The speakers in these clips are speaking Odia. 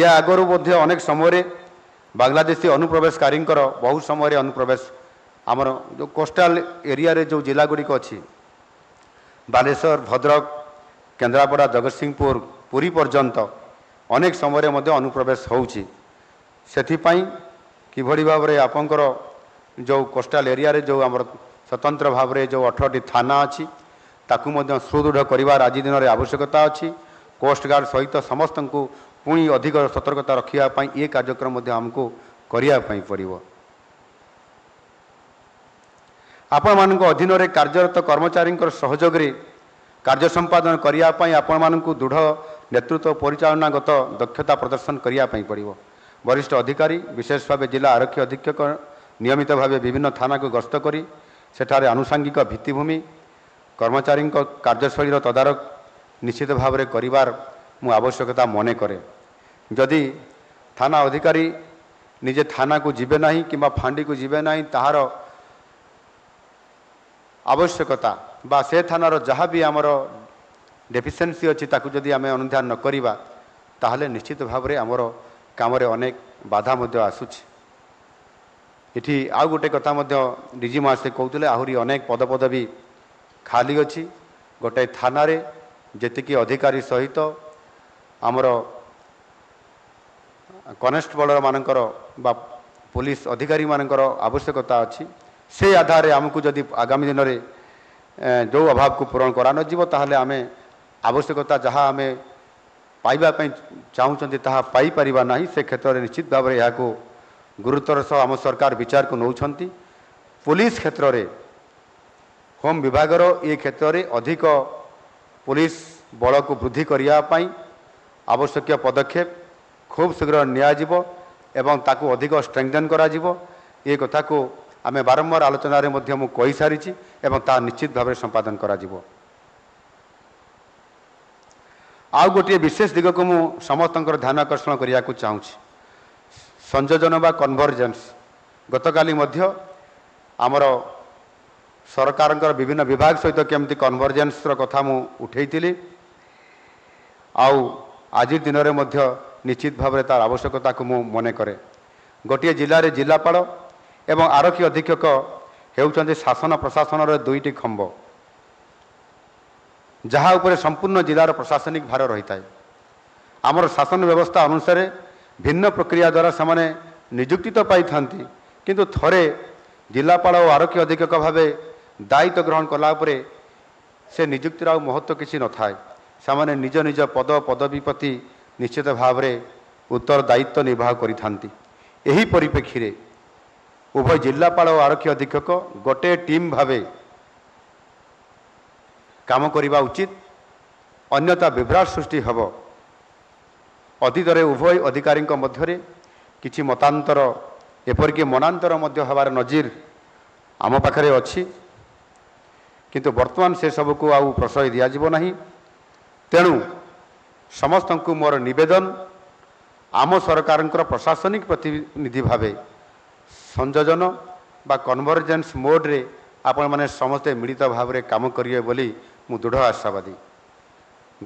ଏହା ଆଗରୁ ମଧ୍ୟ ଅନେକ ସମୟରେ ବାଂଲାଦେଶୀ ଅନୁପ୍ରବେଶକାରୀଙ୍କର ବହୁ ସମୟରେ ଅନୁପ୍ରବେଶ ଆମର ଯେଉଁ କୋଷ୍ଟାଲ ଏରିଆରେ ଯେଉଁ ଜିଲ୍ଲାଗୁଡ଼ିକ ଅଛି ବାଲେଶ୍ୱର ଭଦ୍ରକ କେନ୍ଦ୍ରାପଡ଼ା ଜଗତସିଂହପୁର ପୁରୀ ପର୍ଯ୍ୟନ୍ତ ଅନେକ ସମୟରେ ମଧ୍ୟ ଅନୁପ୍ରବେଶ ହେଉଛି ସେଥିପାଇଁ କିଭଳି ଭାବରେ ଆପଣଙ୍କର ଯେଉଁ କୋଷ୍ଟାଲ ଏରିଆରେ ଯେଉଁ ଆମର ସ୍ୱତନ୍ତ୍ର ଭାବରେ ଯେଉଁ ଅଠରଟି ଥାନା ଅଛି ତାକୁ ମଧ୍ୟ ସୁଦୃଢ଼ କରିବାର ଆଜି ଦିନରେ ଆବଶ୍ୟକତା ଅଛି କୋଷ୍ଟଗାର୍ଡ଼ ସହିତ ସମସ୍ତଙ୍କୁ ପୁଣି ଅଧିକ ସତର୍କତା ରଖିବା ପାଇଁ ଏ କାର୍ଯ୍ୟକ୍ରମ ମଧ୍ୟ ଆମକୁ କରିବା ପାଇଁ ପଡ଼ିବ ଆପଣମାନଙ୍କ ଅଧୀନରେ କାର୍ଯ୍ୟରତ କର୍ମଚାରୀଙ୍କର ସହଯୋଗରେ କାର୍ଯ୍ୟ ସମ୍ପାଦନ କରିବା ପାଇଁ ଆପଣମାନଙ୍କୁ ଦୃଢ଼ ନେତୃତ୍ୱ ପରିଚାଳନାଗତ ଦକ୍ଷତା ପ୍ରଦର୍ଶନ କରିବା ପାଇଁ ପଡ଼ିବ ବରିଷ୍ଠ ଅଧିକାରୀ ବିଶେଷ ଭାବେ ଜିଲ୍ଲା ଆରକ୍ଷୀ ଅଧୀକ୍ଷକ ନିୟମିତ ଭାବେ ବିଭିନ୍ନ ଥାନାକୁ ଗସ୍ତ କରି ସେଠାରେ ଆନୁଷାଙ୍ଗିକ ଭିତ୍ତିଭୂମି କର୍ମଚାରୀଙ୍କ କାର୍ଯ୍ୟଶୈଳୀର ତଦାରଖ ନିଶ୍ଚିତ ଭାବରେ କରିବାର ମୁଁ ଆବଶ୍ୟକତା ମନେ କରେ ଯଦି ଥାନା ଅଧିକାରୀ ନିଜେ ଥାନାକୁ ଯିବେ ନାହିଁ କିମ୍ବା ଫାଣ୍ଡିକୁ ଯିବେ ନାହିଁ ତାହାର ଆବଶ୍ୟକତା ବା ସେ ଥାନାର ଯାହା ବି ଆମର ଡେଫିସିଏନ୍ସି ଅଛି ତାକୁ ଯଦି ଆମେ ଅନୁଧ୍ୟାନ ନ କରିବା ତାହେଲେ ନିଶ୍ଚିତ ଭାବରେ ଆମର କାମରେ ଅନେକ ବାଧା ମଧ୍ୟ ଆସୁଛି ଏଠି ଆଉ ଗୋଟେ କଥା ମଧ୍ୟ ଡିଜି ମହାଶୟ କହୁଥିଲେ ଆହୁରି ଅନେକ ପଦପଦବୀ ଖାଲି ଅଛି ଗୋଟାଏ ଥାନାରେ ଯେତିକି ଅଧିକାରୀ ସହିତ ଆମର ମାନଙ୍କର ବା ପୋଲିସ ଅଧିକାରୀମାନଙ୍କର ଆବଶ୍ୟକତା ଅଛି ସେ ଆଧାରରେ ଆମକୁ ଯଦି ଆଗାମୀ ଦିନରେ ଯେଉଁ ଅଭାବକୁ ପୂରଣ କରାନଯିବ ତାହେଲେ ଆମେ ଆବଶ୍ୟକତା ଯାହା ଆମେ ପାଇବା ପାଇଁ ଚାହୁଁଛନ୍ତି ତାହା ପାଇପାରିବା ନାହିଁ ସେ କ୍ଷେତ୍ରରେ ନିଶ୍ଚିତ ଭାବରେ ଏହାକୁ ଗୁରୁତ୍ୱର ସହ ଆମ ସରକାର ବିଚାରକୁ ନେଉଛନ୍ତି ପୋଲିସ କ୍ଷେତ୍ରରେ ହୋମ୍ ବିଭାଗର ଏ କ୍ଷେତ୍ରରେ ଅଧିକ ପୋଲିସ ବଳକୁ ବୃଦ୍ଧି କରିବା ପାଇଁ ଆବଶ୍ୟକୀୟ ପଦକ୍ଷେପ ଖୁବ୍ ଶୀଘ୍ର ନିଆଯିବ ଏବଂ ତାକୁ ଅଧିକ ଷ୍ଟ୍ରେଙ୍ଗଦେନ୍ କରାଯିବ ଏ କଥାକୁ ଆମେ ବାରମ୍ବାର ଆଲୋଚନାରେ ମଧ୍ୟ ମୁଁ କହିସାରିଛି ଏବଂ ତାହା ନିଶ୍ଚିତ ଭାବରେ ସମ୍ପାଦନ କରାଯିବ ଆଉ ଗୋଟିଏ ବିଶେଷ ଦିଗକୁ ମୁଁ ସମସ୍ତଙ୍କର ଧ୍ୟାନ ଆକର୍ଷଣ କରିବାକୁ ଚାହୁଁଛି ସଂଯୋଜନ ବା କନଭର୍ଜେନ୍ସ ଗତକାଲି ମଧ୍ୟ ଆମର ସରକାରଙ୍କର ବିଭିନ୍ନ ବିଭାଗ ସହିତ କେମିତି କନଭର୍ଜେନ୍ସର କଥା ମୁଁ ଉଠାଇଥିଲି ଆଉ ଆଜି ଦିନରେ ମଧ୍ୟ ନିଶ୍ଚିତ ଭାବରେ ତା'ର ଆବଶ୍ୟକତାକୁ ମୁଁ ମନେ କରେ ଗୋଟିଏ ଜିଲ୍ଲାରେ ଜିଲ୍ଲାପାଳ ଏବଂ ଆରକ୍ଷୀ ଅଧୀକ୍ଷକ ହେଉଛନ୍ତି ଶାସନ ପ୍ରଶାସନର ଦୁଇଟି ଖମ୍ବ ଯାହା ଉପରେ ସମ୍ପୂର୍ଣ୍ଣ ଜିଲ୍ଲାର ପ୍ରଶାସନିକ ଭାର ରହିଥାଏ ଆମର ଶାସନ ବ୍ୟବସ୍ଥା ଅନୁସାରେ ଭିନ୍ନ ପ୍ରକ୍ରିୟା ଦ୍ୱାରା ସେମାନେ ନିଯୁକ୍ତି ତ ପାଇଥାନ୍ତି କିନ୍ତୁ ଥରେ ଜିଲ୍ଲାପାଳ ଓ ଆରକ୍ଷୀ ଅଧୀକ୍ଷକ ଭାବେ ଦାୟିତ୍ୱ ଗ୍ରହଣ କଲା ପରେ ସେ ନିଯୁକ୍ତିର ଆଉ ମହତ୍ତ୍ୱ କିଛି ନଥାଏ ସେମାନେ ନିଜ ନିଜ ପଦ ପଦବୀ ପ୍ରତି ନିଶ୍ଚିତ ଭାବରେ ଉତ୍ତର ଦାୟିତ୍ୱ ନିର୍ବାହ କରିଥାନ୍ତି ଏହି ପରିପ୍ରେକ୍ଷୀରେ ଉଭୟ ଜିଲ୍ଲାପାଳ ଓ ଆରକ୍ଷୀ ଅଧୀକ୍ଷକ ଗୋଟିଏ ଟିମ୍ ଭାବେ କାମ କରିବା ଉଚିତ ଅନ୍ୟଥା ବିଭ୍ରାଟ ସୃଷ୍ଟି ହେବ ଅତୀତରେ ଉଭୟ ଅଧିକାରୀଙ୍କ ମଧ୍ୟରେ କିଛି ମତାନ୍ତର ଏପରିକି ମନାନ୍ତର ମଧ୍ୟ ହେବାର ନଜିର ଆମ ପାଖରେ ଅଛି କିନ୍ତୁ ବର୍ତ୍ତମାନ ସେସବୁକୁ ଆଉ ପ୍ରଶୟ ଦିଆଯିବ ନାହିଁ ତେଣୁ ସମସ୍ତଙ୍କୁ ମୋର ନିବେଦନ ଆମ ସରକାରଙ୍କର ପ୍ରଶାସନିକ ପ୍ରତିନିଧି ଭାବେ ସଂଯୋଜନ ବା କନଭର୍ଜେନ୍ସ ମୋଡ଼ରେ ଆପଣମାନେ ସମସ୍ତେ ମିଳିତ ଭାବରେ କାମ କରିବେ ବୋଲି ମୁଁ ଦୃଢ଼ ଆଶାବାଦୀ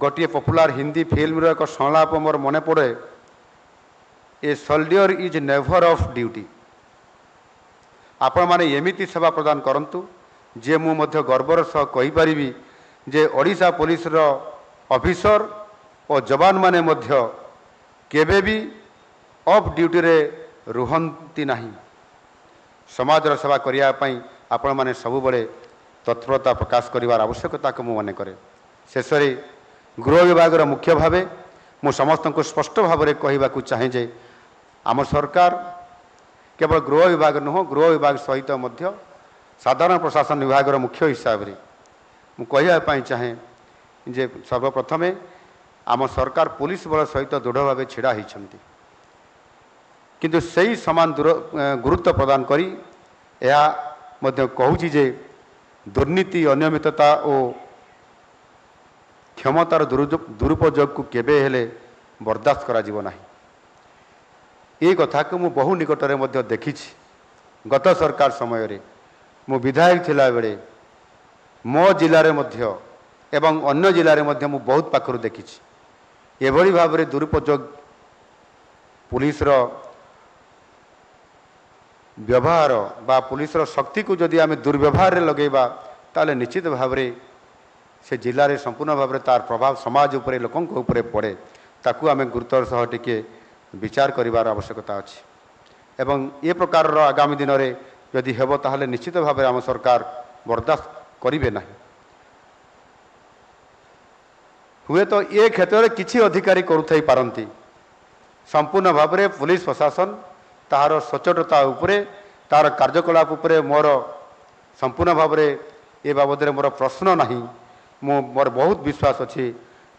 ଗୋଟିଏ ପପୁଲାର ହିନ୍ଦୀ ଫିଲ୍ମର ଏକ ସଂଳାପ ମୋର ମନେ ପଡ଼େ a soldier is never off duty ଆପଣମାନେ ଏମିତି ସେବା ପ୍ରଦାନ କରନ୍ତୁ ଯିଏ ମୁଁ ମଧ୍ୟ ଗର୍ବର ସହ କହିପାରିବି ଯେ ଓଡ଼ିଶା ପୋଲିସର ଅଫିସର ଓ ଯବାନମାନେ ମଧ୍ୟ କେବେ ବି ଅଫ୍ ଡ୍ୟୁଟିରେ ରୁହନ୍ତି ନାହିଁ ସମାଜର ସେବା କରିବା ପାଇଁ ଆପଣମାନେ ସବୁବେଳେ ତତ୍ପରତା ପ୍ରକାଶ କରିବାର ଆବଶ୍ୟକତାକୁ ମୁଁ ମନେ କରେ ଶେଷରେ ଗୃହ ବିଭାଗର ମୁଖ୍ୟ ଭାବେ ମୁଁ ସମସ୍ତଙ୍କୁ ସ୍ପଷ୍ଟ ଭାବରେ କହିବାକୁ ଚାହେଁ ଯେ ଆମ ସରକାର କେବଳ ଗୃହ ବିଭାଗ ନୁହଁ ଗୃହ ବିଭାଗ ସହିତ ମଧ୍ୟ ସାଧାରଣ ପ୍ରଶାସନ ବିଭାଗର ମୁଖ୍ୟ ହିସାବରେ ମୁଁ କହିବା ପାଇଁ ଚାହେଁ ଯେ ସର୍ବପ୍ରଥମେ ଆମ ସରକାର ପୋଲିସ ବଳ ସହିତ ଦୃଢ଼ ଭାବେ ଛିଡ଼ା ହୋଇଛନ୍ତି କିନ୍ତୁ ସେହି ସମାନ ଦୂର ଗୁରୁତ୍ୱ ପ୍ରଦାନ କରି ଏହା ମଧ୍ୟ କହୁଛି ଯେ ଦୁର୍ନୀତି ଅନିୟମିତତା ଓ କ୍ଷମତାର ଦୁରୁପଯୋଗକୁ କେବେ ହେଲେ ବରଦାସ୍ତ କରାଯିବ ନାହିଁ ଏ କଥାକୁ ମୁଁ ବହୁ ନିକଟରେ ମଧ୍ୟ ଦେଖିଛି ଗତ ସରକାର ସମୟରେ ମୁଁ ବିଧାୟକ ଥିଲାବେଳେ ମୋ ଜିଲ୍ଲାରେ ମଧ୍ୟ ଏବଂ ଅନ୍ୟ ଜିଲ୍ଲାରେ ମଧ୍ୟ ମୁଁ ବହୁତ ପାଖରୁ ଦେଖିଛି ଏଭଳି ଭାବରେ ଦୁରୁପଯୋଗ ପୁଲିସର ବ୍ୟବହାର ବା ପୁଲିସର ଶକ୍ତିକୁ ଯଦି ଆମେ ଦୁର୍ବ୍ୟବହାରରେ ଲଗାଇବା ତାହେଲେ ନିଶ୍ଚିତ ଭାବରେ ସେ ଜିଲ୍ଲାରେ ସମ୍ପୂର୍ଣ୍ଣ ଭାବରେ ତାର ପ୍ରଭାବ ସମାଜ ଉପରେ ଲୋକଙ୍କ ଉପରେ ପଡ଼େ ତାକୁ ଆମେ ଗୁରୁତ୍ୱର ସହ ଟିକେ ବିଚାର କରିବାର ଆବଶ୍ୟକତା ଅଛି ଏବଂ ଏ ପ୍ରକାରର ଆଗାମୀ ଦିନରେ ଯଦି ହେବ ତାହେଲେ ନିଶ୍ଚିତ ଭାବରେ ଆମ ସରକାର ବରଦାସ୍ତ କରିବେ ନାହିଁ ହୁଏତ ଏ କ୍ଷେତ୍ରରେ କିଛି ଅଧିକାରୀ କରୁଥାଇପାରନ୍ତି ସମ୍ପୂର୍ଣ୍ଣ ଭାବରେ ପୋଲିସ ପ୍ରଶାସନ ତାହାର ସଚ୍ଚୋଟତା ଉପରେ ତାହାର କାର୍ଯ୍ୟକଳାପ ଉପରେ ମୋର ସମ୍ପୂର୍ଣ୍ଣ ଭାବରେ ଏ ବାବଦରେ ମୋର ପ୍ରଶ୍ନ ନାହିଁ ମୁଁ ମୋର ବହୁତ ବିଶ୍ୱାସ ଅଛି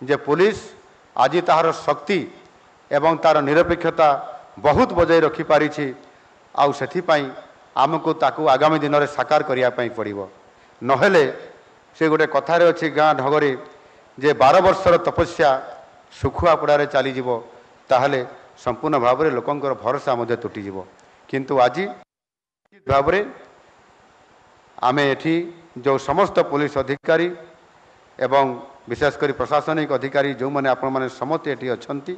ଯେ ପୋଲିସ ଆଜି ତାହାର ଶକ୍ତି ଏବଂ ତାର ନିରପେକ୍ଷତା ବହୁତ ବଜାୟ ରଖିପାରିଛି ଆଉ ସେଥିପାଇଁ ଆମକୁ ତାକୁ ଆଗାମୀ ଦିନରେ ସାକାର କରିବା ପାଇଁ ପଡ଼ିବ ନହେଲେ ସେ ଗୋଟେ କଥାରେ ଅଛି ଗାଁ ଢଗରେ ଯେ ବାର ବର୍ଷର ତପସ୍ୟା ସୁଖୁଆପୁଡ଼ାରେ ଚାଲିଯିବ ତାହେଲେ ସମ୍ପୂର୍ଣ୍ଣ ଭାବରେ ଲୋକଙ୍କର ଭରସା ମଧ୍ୟ ତୁଟିଯିବ କିନ୍ତୁ ଆଜି ଭାବରେ ଆମେ ଏଠି ଯେଉଁ ସମସ୍ତ ପୋଲିସ ଅଧିକାରୀ ଏବଂ ବିଶେଷ କରି ପ୍ରଶାସନିକ ଅଧିକାରୀ ଯେଉଁମାନେ ଆପଣମାନେ ସମସ୍ତେ ଏଠି ଅଛନ୍ତି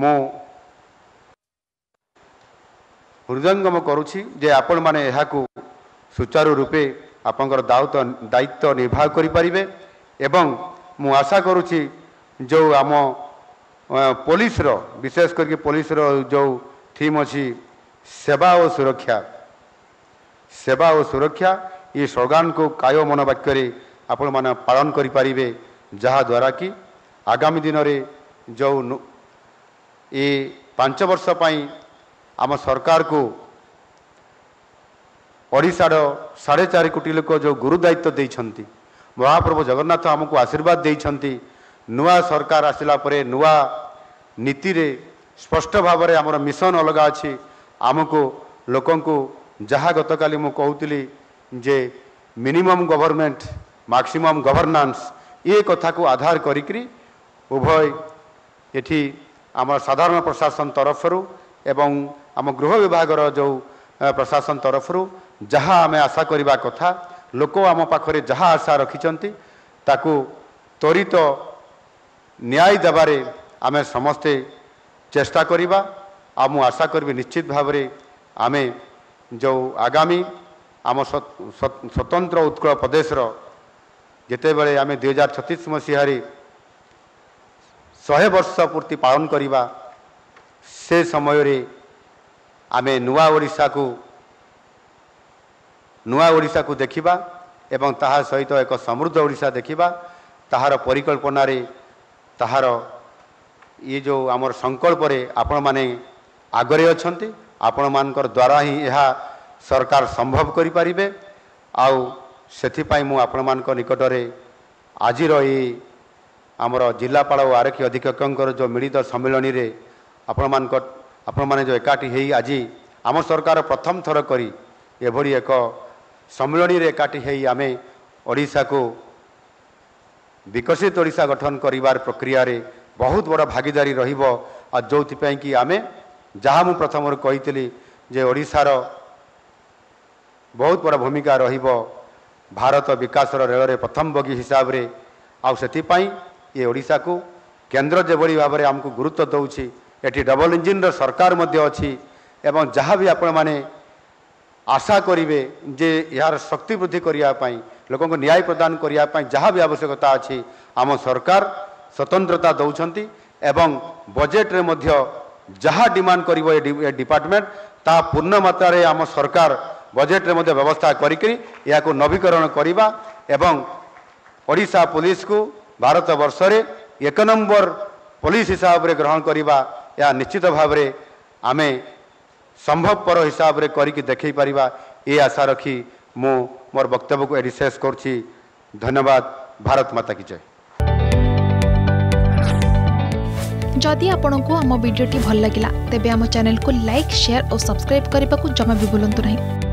ମୁଁ ହୃଦୟଙ୍ଗମ କରୁଛି ଯେ ଆପଣମାନେ ଏହାକୁ ସୁଚାରୁ ରୂପେ ଆପଣଙ୍କର ଦାୟିତ୍ୱ ନିର୍ବାହ କରିପାରିବେ ଏବଂ ମୁଁ ଆଶା କରୁଛି ଯେଉଁ ଆମ ପୋଲିସର ବିଶେଷ କରିକି ପୋଲିସର ଯେଉଁ ଥିମ୍ ଅଛି ସେବା ଓ ସୁରକ୍ଷା ସେବା ଓ ସୁରକ୍ଷା ଏ ସ୍ଲୋଗାନକୁ କାୟ ମନ ଆପଣମାନେ ପାଳନ କରିପାରିବେ ଯାହାଦ୍ୱାରା କି ଆଗାମୀ ଦିନରେ ଯେଉଁ ଏ ପାଞ୍ଚ ବର୍ଷ ପାଇଁ ଆମ ସରକାରକୁ ଓଡ଼ିଶାର ସାଢ଼େ ଚାରି କୋଟି ଲୋକ ଯେଉଁ ଗୁରୁଦାୟିତ୍ୱ ଦେଇଛନ୍ତି ମହାପ୍ରଭୁ ଜଗନ୍ନାଥ ଆମକୁ ଆଶୀର୍ବାଦ ଦେଇଛନ୍ତି ନୂଆ ସରକାର ଆସିଲା ପରେ ନୂଆ ନୀତିରେ ସ୍ପଷ୍ଟ ଭାବରେ ଆମର ମିଶନ ଅଲଗା ଅଛି ଆମକୁ ଲୋକଙ୍କୁ ଯାହା ଗତକାଲି ମୁଁ କହୁଥିଲି ଯେ ମିନିମମ୍ ଗଭର୍ଣ୍ଣମେଣ୍ଟ ମାକ୍ସିମମ୍ ଗଭର୍ଣ୍ଣାନ୍ସ ଏ କଥାକୁ ଆଧାର କରିକିରି ଉଭୟ ଏଠି ଆମର ସାଧାରଣ ପ୍ରଶାସନ ତରଫରୁ ଏବଂ ଆମ ଗୃହ ବିଭାଗର ଯେଉଁ ପ୍ରଶାସନ ତରଫରୁ ଯାହା ଆମେ ଆଶା କରିବା କଥା ଲୋକ ଆମ ପାଖରେ ଯାହା ଆଶା ରଖିଛନ୍ତି ତାକୁ ତ୍ୱରିତ ନ୍ୟାୟ ଦେବାରେ ଆମେ ସମସ୍ତେ ଚେଷ୍ଟା କରିବା ଆଉ ମୁଁ ଆଶା କରିବି ନିଶ୍ଚିତ ଭାବରେ ଆମେ ଯେଉଁ ଆଗାମୀ ଆମ ସ୍ୱତନ୍ତ୍ର ଉତ୍କଳ ପ୍ରଦେଶର ଯେତେବେଳେ ଆମେ ଦୁଇ ହଜାର ଛତିଶ ମସିହାରେ ଶହେ ବର୍ଷ ପୂର୍ତ୍ତି ପାଳନ କରିବା ସେ ସମୟରେ ଆମେ ନୂଆ ଓଡ଼ିଶାକୁ ନୂଆ ଓଡ଼ିଶାକୁ ଦେଖିବା ଏବଂ ତାହା ସହିତ ଏକ ସମୃଦ୍ଧ ଓଡ଼ିଶା ଦେଖିବା ତାହାର ପରିକଳ୍ପନାରେ ତାହାର ଇଏ ଯେଉଁ ଆମର ସଂକଳ୍ପରେ ଆପଣମାନେ ଆଗରେ ଅଛନ୍ତି ଆପଣମାନଙ୍କର ଦ୍ୱାରା ହିଁ ଏହା ସରକାର ସମ୍ଭବ କରିପାରିବେ ଆଉ ସେଥିପାଇଁ ମୁଁ ଆପଣମାନଙ୍କ ନିକଟରେ ଆଜିର ଏଇ ଆମର ଜିଲ୍ଲାପାଳ ଓ ଆରକ୍ଷୀ ଅଧିକ୍ଷକଙ୍କର ଯେଉଁ ମିଳିତ ସମ୍ମିଳନୀରେ ଆପଣମାନଙ୍କ ଆପଣମାନେ ଯେଉଁ ଏକାଠି ହୋଇ ଆଜି ଆମ ସରକାର ପ୍ରଥମ ଥର କରି ଏଭଳି ଏକ ସମ୍ମିଳନୀରେ ଏକାଠି ହୋଇ ଆମେ ଓଡ଼ିଶାକୁ ବିକଶିତ ଓଡ଼ିଶା ଗଠନ କରିବାର ପ୍ରକ୍ରିୟାରେ ବହୁତ ବଡ଼ ଭାଗିଦାରୀ ରହିବ ଆଉ ଯେଉଁଥିପାଇଁ କି ଆମେ ଯାହା ମୁଁ ପ୍ରଥମରୁ କହିଥିଲି ଯେ ଓଡ଼ିଶାର ବହୁତ ବଡ଼ ଭୂମିକା ରହିବ ଭାରତ ବିକାଶର ରେଳରେ ପ୍ରଥମ ବଗି ହିସାବରେ ଆଉ ସେଥିପାଇଁ ଏ ଓଡ଼ିଶାକୁ କେନ୍ଦ୍ର ଯେଭଳି ଭାବରେ ଆମକୁ ଗୁରୁତ୍ୱ ଦେଉଛି ଏଠି ଡବଲ ଇଞ୍ଜିନ୍ର ସରକାର ମଧ୍ୟ ଅଛି ଏବଂ ଯାହା ବି ଆପଣମାନେ ଆଶା କରିବେ ଯେ ଏହାର ଶକ୍ତି ବୃଦ୍ଧି କରିବା ପାଇଁ ଲୋକଙ୍କୁ ନ୍ୟାୟ ପ୍ରଦାନ କରିବା ପାଇଁ ଯାହା ବି ଆବଶ୍ୟକତା ଅଛି ଆମ ସରକାର ସ୍ୱତନ୍ତ୍ରତା ଦେଉଛନ୍ତି ଏବଂ ବଜେଟ୍ରେ ମଧ୍ୟ ଯାହା ଡିମାଣ୍ଡ କରିବ ଏ ଡିପାର୍ଟମେଣ୍ଟ ତାହା ପୂର୍ଣ୍ଣ ମାତ୍ରାରେ ଆମ ସରକାର ବଜେଟ୍ରେ ମଧ୍ୟ ବ୍ୟବସ୍ଥା କରିକି ଏହାକୁ ନବୀକରଣ କରିବା ଏବଂ ଓଡ଼ିଶା ପୋଲିସକୁ ଭାରତବର୍ଷରେ ଏକ ନମ୍ବର ପୋଲିସ ହିସାବରେ ଗ୍ରହଣ କରିବା ଏହା ନିଶ୍ଚିତ ଭାବରେ ଆମେ संभवपर हिसाब से करके देख पार ये आशा रखी मु मोर वक्तव्य को शेष धन्यवाद भारत माता की जय जदि आपण को आम भिड्टे भल लगा तेब चैनल को लाइक शेयर और सब्सक्राइब करने को जमा भी बुलां नहीं